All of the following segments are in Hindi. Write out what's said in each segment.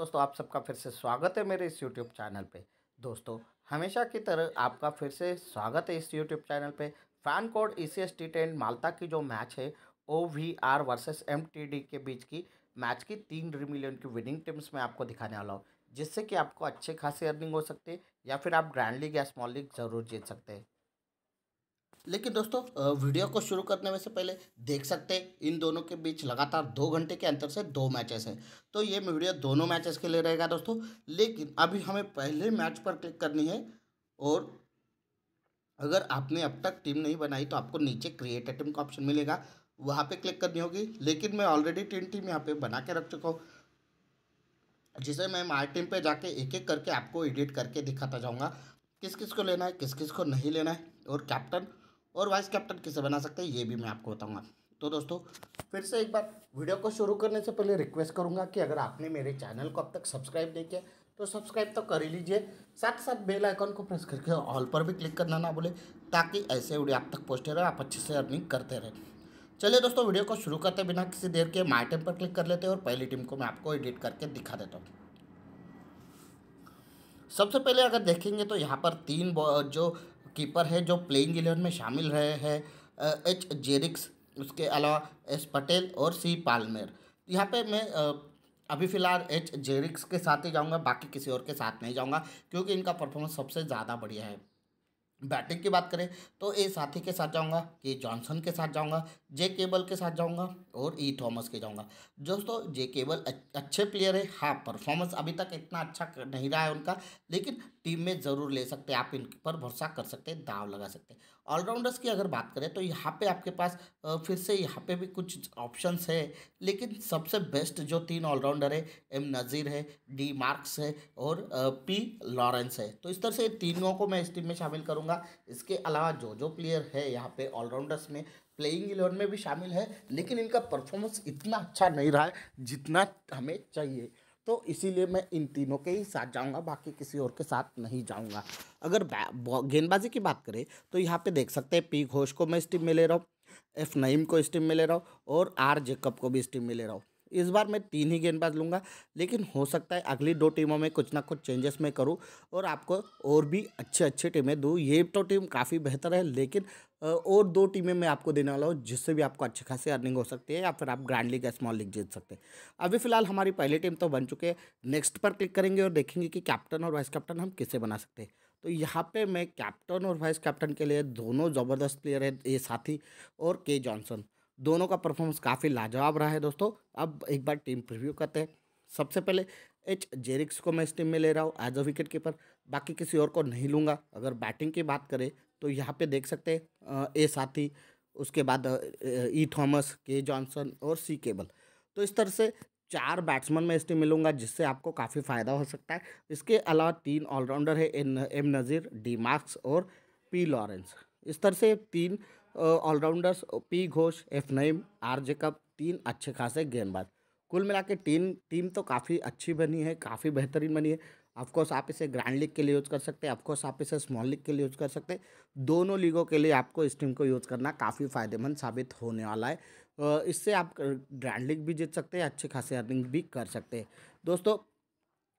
दोस्तों आप सबका फिर से स्वागत है मेरे इस यूट्यूब चैनल पे दोस्तों हमेशा की तरह आपका फिर से स्वागत है इस यूट्यूब चैनल पे fan code E C S T ten Malta की जो मैच है O V R versus M T D के बीच की मैच की तीन इलेवन की विनिंग टीम्स मैं आपको दिखाने वाला हूँ जिससे कि आपको अच्छे खासी अर्निंग हो सकती है या फिर आप ग्रैंड लीग या स्मॉल लीग ज़रूर जीत सकते हैं लेकिन दोस्तों वीडियो को शुरू करने में से पहले देख सकते हैं इन दोनों के बीच लगातार दो घंटे के अंतर से दो मैचेस हैं तो ये वीडियो दोनों मैचेस के लिए रहेगा दोस्तों लेकिन अभी हमें पहले मैच पर क्लिक करनी है और अगर आपने अब तक टीम नहीं बनाई तो आपको नीचे क्रिएट ए टीम का ऑप्शन मिलेगा वहाँ पर क्लिक करनी होगी लेकिन मैं ऑलरेडी टीम टीम यहाँ पर बना के रख चुका हूँ जिसे मैं माय टीम पे जाके एक एक करके आपको एडिट करके दिखाता जाऊँगा किस किस को लेना है किस किस को नहीं लेना है और कैप्टन और वाइस कैप्टन किसे बना सकते हैं ये भी मैं आपको बताऊंगा तो दोस्तों फिर से एक बार वीडियो को शुरू करने से पहले रिक्वेस्ट करूंगा कि अगर आपने मेरे चैनल को अब तक सब्सक्राइब नहीं किया तो सब्सक्राइब तो कर ही लीजिए साथ साथ बेल आइकॉन को प्रेस करके ऑल पर भी क्लिक करना ना बोले ताकि ऐसे वीडियो आप तक पहुँचते रहे आप अच्छे से अर्निंग करते रहें चलिए दोस्तों वीडियो को शुरू करते बिना किसी देर के माई टीम पर क्लिक कर लेते हैं और पहली टीम को मैं आपको एडिट करके दिखा देता हूँ सबसे पहले अगर देखेंगे तो यहाँ पर तीन जो कीपर है जो प्लेइंग इलेवन में शामिल रहे हैं एच जेरिक्स उसके अलावा एस पटेल और सी पालमेर यहाँ पे मैं अभी फ़िलहाल एच जेरिक्स के साथ ही जाऊँगा बाकी किसी और के साथ नहीं जाऊँगा क्योंकि इनका परफॉर्मेंस सबसे ज़्यादा बढ़िया है बैटिंग की बात करें तो ए साथी के साथ जाऊंगा के जॉनसन के साथ जाऊंगा जे केबल के साथ जाऊंगा और ई थॉमस के जाऊंगा दोस्तों जे केबल अच्छे प्लेयर है हाँ परफॉर्मेंस अभी तक इतना अच्छा नहीं रहा है उनका लेकिन टीम में ज़रूर ले सकते हैं आप इन पर भरोसा कर सकते हैं दाव लगा सकते हैं ऑलराउंडर्स की अगर बात करें तो यहाँ पे आपके पास फिर से यहाँ पे भी कुछ ऑप्शंस है लेकिन सबसे बेस्ट जो तीन ऑलराउंडर है एम नज़ीर है डी मार्क्स है और पी लॉरेंस है तो इस तरह से तीनों को मैं इस टीम में शामिल करूँगा इसके अलावा जो जो प्लेयर है यहाँ पे ऑलराउंडर्स में प्लेइंग इलेवन में भी शामिल है लेकिन इनका परफॉर्मेंस इतना अच्छा नहीं रहा है जितना हमें चाहिए तो इसीलिए मैं इन तीनों के ही साथ जाऊंगा बाकी किसी और के साथ नहीं जाऊंगा अगर गेंदबाजी की बात करें तो यहाँ पे देख सकते हैं पी घोष को मैं स्टीम में ले रहा हूँ एफ नईम को स्टीम में ले रहा हूँ और आर जेकब को भी स्टीम में ले रहा हूँ इस बार मैं तीन ही गेंदबाज लूँगा लेकिन हो सकता है अगली दो टीमों में कुछ ना कुछ चेंजेस मैं करूँ और आपको और भी अच्छे अच्छे टीमें दूँ ये तो टीम काफ़ी बेहतर है लेकिन और दो टीमें मैं आपको देने वाला हूँ जिससे भी आपको अच्छी खासी अर्निंग हो सकती है या फिर आप ग्रैंड लीग या स्मॉल लीग जीत सकते हैं अभी फिलहाल हमारी पहली टीम तो बन चुके हैं नेक्स्ट पर क्लिक करेंगे और देखेंगे कि कैप्टन और वाइस कैप्टन हम किसे बना सकते हैं तो यहाँ पे मैं कैप्टन और वाइस कैप्टन के लिए दोनों ज़बरदस्त प्लेयर हैं ये साथी और के जॉनसन दोनों का परफॉर्मेंस काफ़ी लाजवाब रहा है दोस्तों अब एक बार टीम प्रिव्यू करते हैं सबसे पहले एच जेरिक्स को मैं इस टीम में ले रहा हूँ एज अ विकेट कीपर बाकी किसी और को नहीं लूँगा अगर बैटिंग की बात करें तो यहाँ पे देख सकते हैं ए साथी उसके बाद ई थॉमस के जॉनसन और सी केबल तो इस तरह से चार बैट्समैन मैं इस टीम में लूँगा जिससे आपको काफ़ी फ़ायदा हो सकता है इसके अलावा तीन ऑलराउंडर है एम नज़ीर डी मार्क्स और पी लॉरेंस इस तरह से तीन allrounders P Ghosh F Naeem R Jacob तीन अच्छे खासे गेंदबाज कुल मिला के टीम टीम तो काफ़ी अच्छी बनी है काफ़ी बेहतरीन बनी है ऑफकोर्स आप इसे ग्रैंड लीग के लिए यूज़ कर सकते हैं ऑफकोर्स आप इसे स्मॉल लीग के लिए यूज़ कर सकते हैं दोनों लीगों के लिए आपको इस टीम को यूज़ करना काफ़ी फ़ायदेमंद साबित होने वाला है इससे आप ग्रैंड लीग भी जीत सकते हैं अच्छे खासे अर्निंग भी कर सकते हैं दोस्तों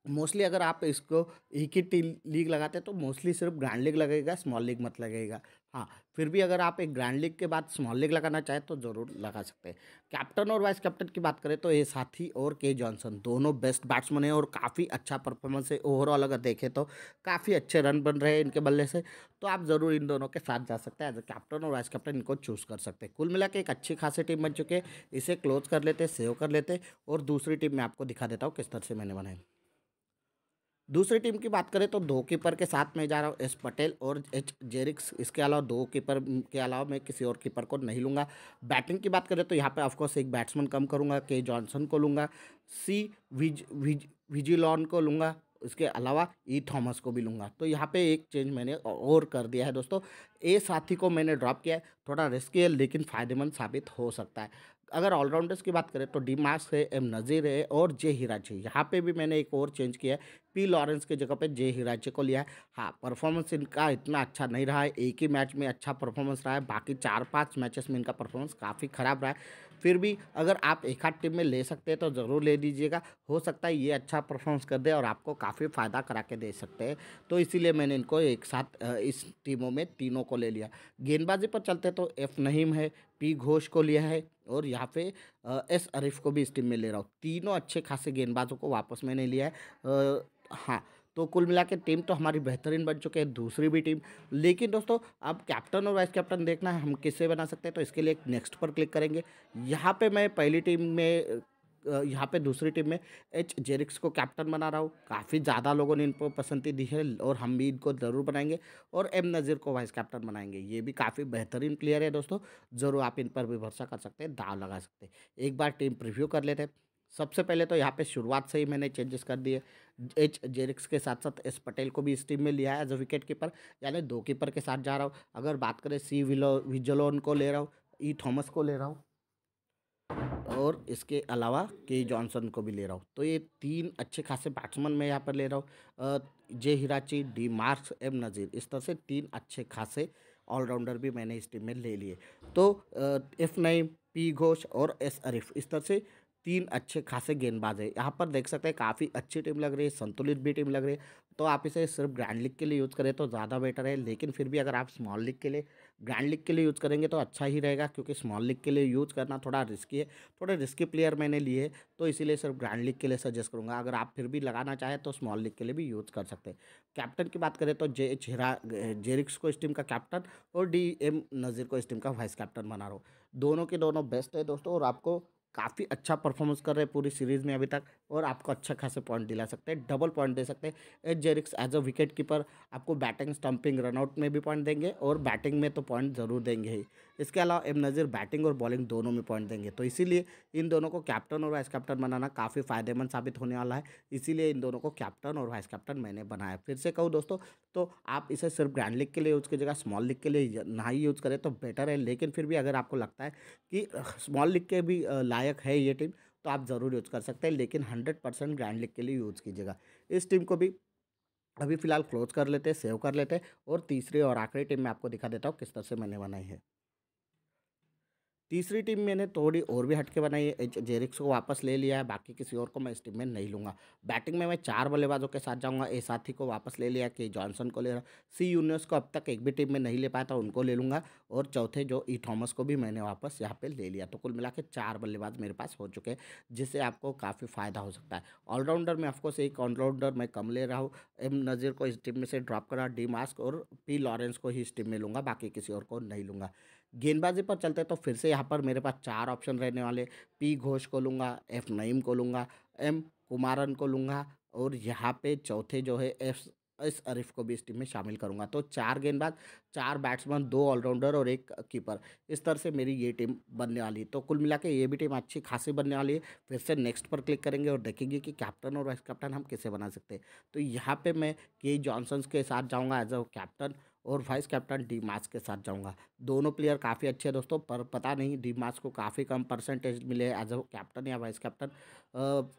मोस्टली अगर आप इसको एक ही टी लीग लगाते हैं तो मोस्टली सिर्फ ग्रैंड लीग लगेगा स्मॉल लीग मत लगेगा हाँ फिर भी अगर आप एक ग्रैंड लीग के बाद स्मॉल लीग लगाना चाहें तो ज़रूर लगा सकते हैं कैप्टन और वाइस कैप्टन की बात करें तो ये साथी और के जॉनसन दोनों बेस्ट बैट्समैन हैं और काफ़ी अच्छा परफॉर्मेंस है ओवरऑल अगर देखें तो काफ़ी अच्छे रन बन रहे हैं इनके बल्ले से तो आप ज़रूर इन दोनों के साथ जा सकते हैं एज ए कैप्टन और वाइस कैप्टन इनको चूज़ कर सकते हैं कुल मिला एक अच्छी खासी टीम बन चुके इसे क्लोज कर लेते सेव कर लेते और दूसरी टीम मैं आपको दिखा देता हूँ किस तरह से मैंने बनाई दूसरी टीम की बात करें तो दो कीपर के साथ मैं जा रहा हूँ एस पटेल और एच जेरिक्स इसके अलावा दो कीपर के अलावा मैं किसी और कीपर को नहीं लूँगा बैटिंग की बात करें तो यहाँ पे ऑफकोर्स एक बैट्समैन कम करूँगा के जॉनसन को लूँगा सी विज विज विजिलॉन को लूँगा इसके अलावा ई e थॉमस को भी लूँगा तो यहाँ पे एक चेंज मैंने और कर दिया है दोस्तों ए साथी को मैंने ड्रॉप किया है थोड़ा रिस्की है लेकिन फ़ायदेमंद साबित हो सकता है अगर ऑलराउंडर्स की बात करें तो डी मार्क्स है एम नज़ीर है और जे हिराची यहाँ पर भी मैंने एक और चेंज किया है पी लॉरेंस की जगह पे जे हिराची को लिया है हाँ परफॉर्मेंस इनका इतना अच्छा नहीं रहा है एक ही मैच में अच्छा परफॉर्मेंस रहा है बाकी चार पाँच मैचेस में इनका परफॉर्मेंस काफ़ी ख़राब रहा है फिर भी अगर आप एक आध टीम में ले सकते हैं तो ज़रूर ले लीजिएगा हो सकता है ये अच्छा परफॉर्मेंस कर दे और आपको काफ़ी फ़ायदा करा के दे सकते हैं तो इसीलिए मैंने इनको एक साथ इस टीमों में तीनों को ले लिया गेंदबाजी पर चलते तो एफ नहीम है पी घोष को लिया है और यहाँ पे एस अरिफ को भी इस टीम में ले रहा हूँ तीनों अच्छे खासे गेंदबाजों को वापस मैंने लिया है हाँ तो कुल मिला के टीम तो हमारी बेहतरीन बन चुकी है दूसरी भी टीम लेकिन दोस्तों अब कैप्टन और वाइस कैप्टन देखना है हम किसे बना सकते हैं तो इसके लिए नेक्स्ट पर क्लिक करेंगे यहाँ पे मैं पहली टीम में यहाँ पे दूसरी टीम में एच जेरिक्स को कैप्टन बना रहा हूँ काफ़ी ज़्यादा लोगों ने इनको पसंदी दी है और हम भी इनको ज़रूर बनाएंगे और एम नज़ीर को वाइस कैप्टन बनाएंगे ये भी काफ़ी बेहतरीन प्लेयर है दोस्तों ज़रूर आप इन पर भी भरोसा कर सकते हैं दाव लगा सकते हैं एक बार टीम प्रिव्यू कर लेते हैं सबसे पहले तो यहाँ पे शुरुआत से ही मैंने चेंजेस कर दिए एच जेरिक्स के साथ साथ एस पटेल को भी इस टीम में लिया है एज अ विकेट कीपर यानी दो कीपर के साथ जा रहा हूँ अगर बात करें सी विलो विजलोन को ले रहा हूँ ई थॉमस को ले रहा हूँ और इसके अलावा के जॉनसन को भी ले रहा हूँ तो ये तीन अच्छे खासे बैट्समैन मैं यहाँ पर ले रहा हूँ J Hirachi D Marks M Nazir इस तरह से तीन अच्छे खासे ऑलराउंडर भी मैंने इस टीम में ले लिए तो एफ नई पी घोष और एस अरिफ इस तरह से तीन अच्छे खासे गेंदबाज है यहाँ पर देख सकते हैं काफ़ी अच्छी टीम लग रही है संतुलित भी टीम लग रही है तो आप इसे सिर्फ ग्रैंड लीग के लिए यूज़ करें तो ज़्यादा बेटर है लेकिन फिर भी अगर आप स्मॉल लीग के लिए ग्रैंड लीग के लिए यूज़ करेंगे तो अच्छा ही रहेगा क्योंकि स्मॉल लीग के लिए यूज़ करना थोड़ा रिस्की है थोड़े रिस्की प्लेयर मैंने लिए तो इसीलिए सिर्फ ग्रैंड लीग के लिए सजेस्ट करूँगा अगर आप फिर भी लगाना चाहें तो स्मॉल लीग के लिए भी यूज़ कर सकते हैं कैप्टन की बात करें तो जे चेहरा जेरिक्स को इस टीम का कैप्टन और डी एम नज़ीर को इस टीम का वाइस कैप्टन बना रहा हूँ दोनों के दोनों बेस्ट है दोस्तों और आपको काफ़ी अच्छा परफॉर्मेंस कर रहे हैं पूरी सीरीज़ में अभी तक और आपको अच्छा खासे पॉइंट दिला सकते हैं डबल पॉइंट दे सकते हैं H Jericks as a wicket keeper आपको बैटिंग स्टंपिंग रनआउट में भी पॉइंट देंगे और बैटिंग में तो पॉइंट ज़रूर देंगे ही इसके अलावा एम नज़ीर बैटिंग और बॉलिंग दोनों में पॉइंट देंगे तो इसीलिए इन दोनों को कैप्टन और वाइस कैप्टन बनाना काफ़ी फायदेमंद साबित होने वाला है इसीलिए इन दोनों को कैप्टन और वाइस कैप्टन मैंने बनाया फिर से कहूँ दोस्तों तो आप इसे सिर्फ ग्रैंड लीग के लिए यूज़ की जगह स्मॉल लीग के लिए ना ही यूज़ करें तो बेटर है लेकिन फिर भी अगर आपको लगता है कि स्मॉल लीग के भी लायक है ये टीम तो आप ज़रूर यूज़ कर सकते हैं लेकिन हंड्रेड परसेंट ग्रैंड लिख के लिए यूज़ कीजिएगा इस टीम को भी अभी फ़िलहाल क्लोज कर लेते हैं सेव कर लेते हैं और तीसरी और आखिरी टीम में आपको दिखा देता हूँ किस तरह से मैंने बनाई है तीसरी टीम मैंने थोड़ी और भी हटके बनाई है जेरिक्स को वापस ले लिया है बाकी किसी और को मैं इस टीम में नहीं लूँगा बैटिंग में मैं चार बल्लेबाजों के साथ जाऊँगा ए साथी को वापस ले लिया के जॉनसन को ले रहा सी यूनियस को अब तक एक भी टीम में नहीं ले पाया था उनको ले लूँगा और चौथे जो ई थॉमस को भी मैंने वापस यहाँ पर ले लिया तो कुल मिला के चार बल्लेबाज मेरे पास हो चुके हैं जिससे आपको काफ़ी फ़ायदा हो सकता है ऑलराउंडर में ऑफकोर्स एक ऑलराउंडर मैं कम ले रहा हूँ एम नज़ीर को इस टीम में से ड्रॉप करा डी मास्क और पी लॉरेंस को ही इस टीम में लूँगा बाकी किसी और को नहीं लूँगा गेंदबाजी पर चलते तो फिर से यहाँ पर मेरे पास चार ऑप्शन रहने वाले पी घोष को लूँगा एफ नईम को लूँगा एम कुमारन को लूँगा और यहाँ पे चौथे जो है एफ इस अरिफ को भी इस टीम में शामिल करूंगा तो चार गेंदबाज चार बैट्समैन दो ऑलराउंडर और एक कीपर इस तरह से मेरी ये टीम बनने वाली है तो कुल मिला ये भी टीम अच्छी खासी बनने वाली है फिर से नेक्स्ट पर क्लिक करेंगे और देखेंगे कि कैप्टन और वाइस कैप्टन हम कैसे बना सकते हैं तो यहाँ पर मैं के जॉनसन्स के साथ जाऊँगा एज अ कैप्टन और वाइस कैप्टन डी मास के साथ जाऊंगा दोनों प्लेयर काफ़ी अच्छे हैं दोस्तों पर पता नहीं डी मास को काफ़ी कम परसेंटेज मिले एज अ कैप्टन या वाइस कैप्टन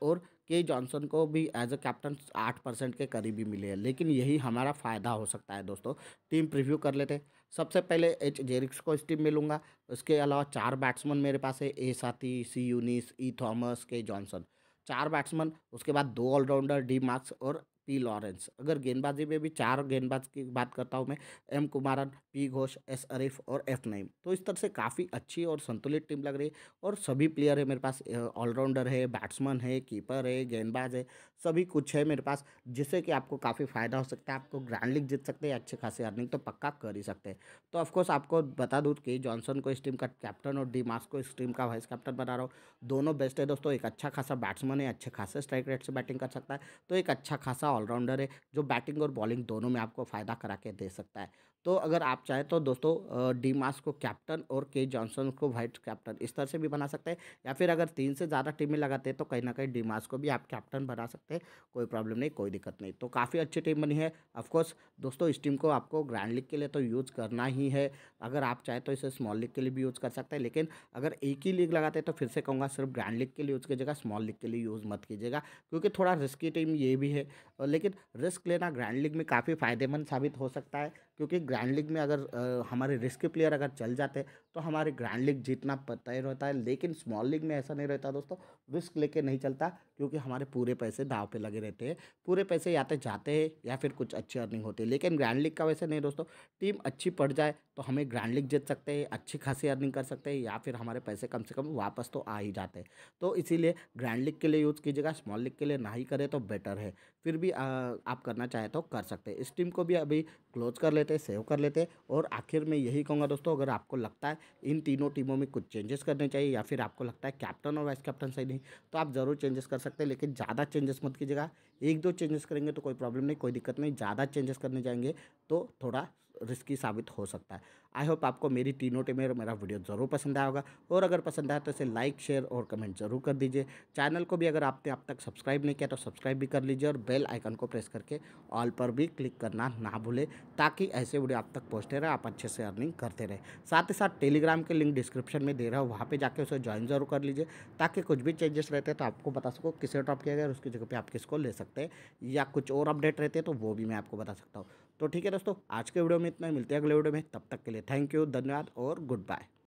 और के जॉनसन को भी एज अ कैप्टन आठ परसेंट के करीब ही मिले हैं लेकिन यही हमारा फ़ायदा हो सकता है दोस्तों टीम प्रीव्यू कर लेते हैं सबसे पहले एच जेरिक्स को इस टीम में लूँगा उसके अलावा चार बैट्समैन मेरे पास है A Sathi C Younis E Thomas K Johnson चार बैट्समैन उसके बाद दो ऑलराउंडर डी मार्क्स और पी लॉरेंस अगर गेंदबाजी में भी चार गेंदबाज की बात करता हूँ मैं M Kumaran P Ghosh S Arif और एफ नईम तो इस तरह से काफ़ी अच्छी और संतुलित टीम लग रही है और सभी प्लेयर है मेरे पास ऑलराउंडर है बैट्समैन है कीपर है गेंदबाज है सभी कुछ है मेरे पास जिससे कि आपको काफ़ी फ़ायदा हो सकता है आपको ग्रैंड लीग जीत सकते हैं अच्छे खासे अर्निंग तो पक्का कर ही सकते हैं तो ऑफकोर्स आपको बता दूँ कि जॉनसन को इस टीम का कैप्टन और डी मार्स को इस टीम का वाइस कैप्टन बना रहा हूँ दोनों बेस्ट है दोस्तों एक अच्छा खासा बैट्समैन है अच्छे खासे स्ट्राइक रेट से बैटिंग कर सकता है तो एक अच्छा खासा ऑलराउंडर है जो बैटिंग और बॉलिंग दोनों में आपको फ़ायदा करा के दे सकता है तो अगर आप चाहें तो दोस्तों डी मार्स को कैप्टन और के जॉनसन को वाइट कैप्टन इस तरह से भी बना सकते हैं या फिर अगर तीन से ज़्यादा टीमें लगाते हैं तो कहीं ना कहीं डी मार्स को भी आप कैप्टन बना सकते हैं कोई प्रॉब्लम नहीं कोई दिक्कत नहीं तो काफ़ी अच्छी टीम बनी है ऑफकोर्स दोस्तों इस टीम को आपको ग्रैंड लीग के लिए तो यूज़ करना ही है अगर आप चाहें तो इसे स्मॉल लीग के लिए भी यूज़ कर सकते हैं लेकिन अगर एक ही लीग लगाते हैं तो फिर से कहूँगा सिर्फ ग्रैंड लीग के लिए यूज़ कीजिएगा स्मॉल लीग के लिए यूज़ मत कीजिएगा क्योंकि थोड़ा रिस्की टीम ये भी है और लेकिन रिस्क लेना ग्रैंड लीग में काफ़ी फ़ायदेमंद साबित हो सकता है क्योंकि ग्रैंड लीग में अगर आ, हमारे रिस्क प्लेयर अगर चल जाते तो हमारे ग्रैंड लीग जीतना पता ही रहता है लेकिन स्मॉल लीग में ऐसा नहीं रहता दोस्तों रिस्क लेके नहीं चलता क्योंकि हमारे पूरे पैसे दाव पे लगे रहते हैं पूरे पैसे या तो जाते हैं या फिर कुछ अच्छी अर्निंग होती है लेकिन ग्रैंड लीग का वैसे नहीं दोस्तों टीम अच्छी पड़ जाए तो हमें ग्रैंड लीग जीत सकते हैं अच्छी खासी अर्निंग कर सकते हैं या फिर हमारे पैसे कम से कम वापस तो आ ही जाते हैं तो इसीलिए ग्रैंड लीग के लिए यूज़ कीजिएगा स्मॉल लीग के लिए ना ही करें तो बेटर है फिर भी आ, आप करना चाहें तो कर सकते हैं इस टीम को भी अभी क्लोज कर लेते सेव कर लेते और आखिर में यही कहूँगा दोस्तों अगर आपको लगता है इन तीनों टीमों में कुछ चेंजेस करने चाहिए या फिर आपको लगता है कैप्टन और वाइस कैप्टन सही नहीं तो आप ज़रूर चेंजेस कर सकते हैं लेकिन ज़्यादा चेंजेस मत कीजिएगा एक दो चेंजेस करेंगे तो कोई प्रॉब्लम नहीं कोई दिक्कत नहीं ज़्यादा चेंजेस करने जाएंगे तो थोड़ा रिस्की साबित हो सकता है आई होप आपको मेरी तीनों टीमें और मेरा वीडियो ज़रूर पसंद आया होगा और अगर पसंद आया तो इसे लाइक शेयर और कमेंट जरूर कर दीजिए चैनल को भी अगर आपने अब तक सब्सक्राइब नहीं किया तो सब्सक्राइब भी कर लीजिए और बेल आइकन को प्रेस करके ऑल पर भी क्लिक करना ना भूलें ताकि ऐसे वीडियो आप तक पहुँचते रहे आप अच्छे से अर्निंग करते रहे साथ ही साथ टेलीग्राम के लिंक डिस्क्रिप्शन में दे रहा हूँ वहाँ पर जाकर उसे ज्वाइन जरूर कर लीजिए ताकि कुछ भी चेंजेस रहते हैं तो आपको बता सको किसे ड्रॉप किया गया और उसकी जगह पर आप किसको ले सकते हैं या कुछ और अपडेट रहते हैं तो वो भी मैं आपको बता सकता हूँ तो ठीक है दोस्तों आज के वीडियो में इतना ही मिलते हैं अगले वीडियो में तब तक के लिए थैंक यू धन्यवाद और गुड बाय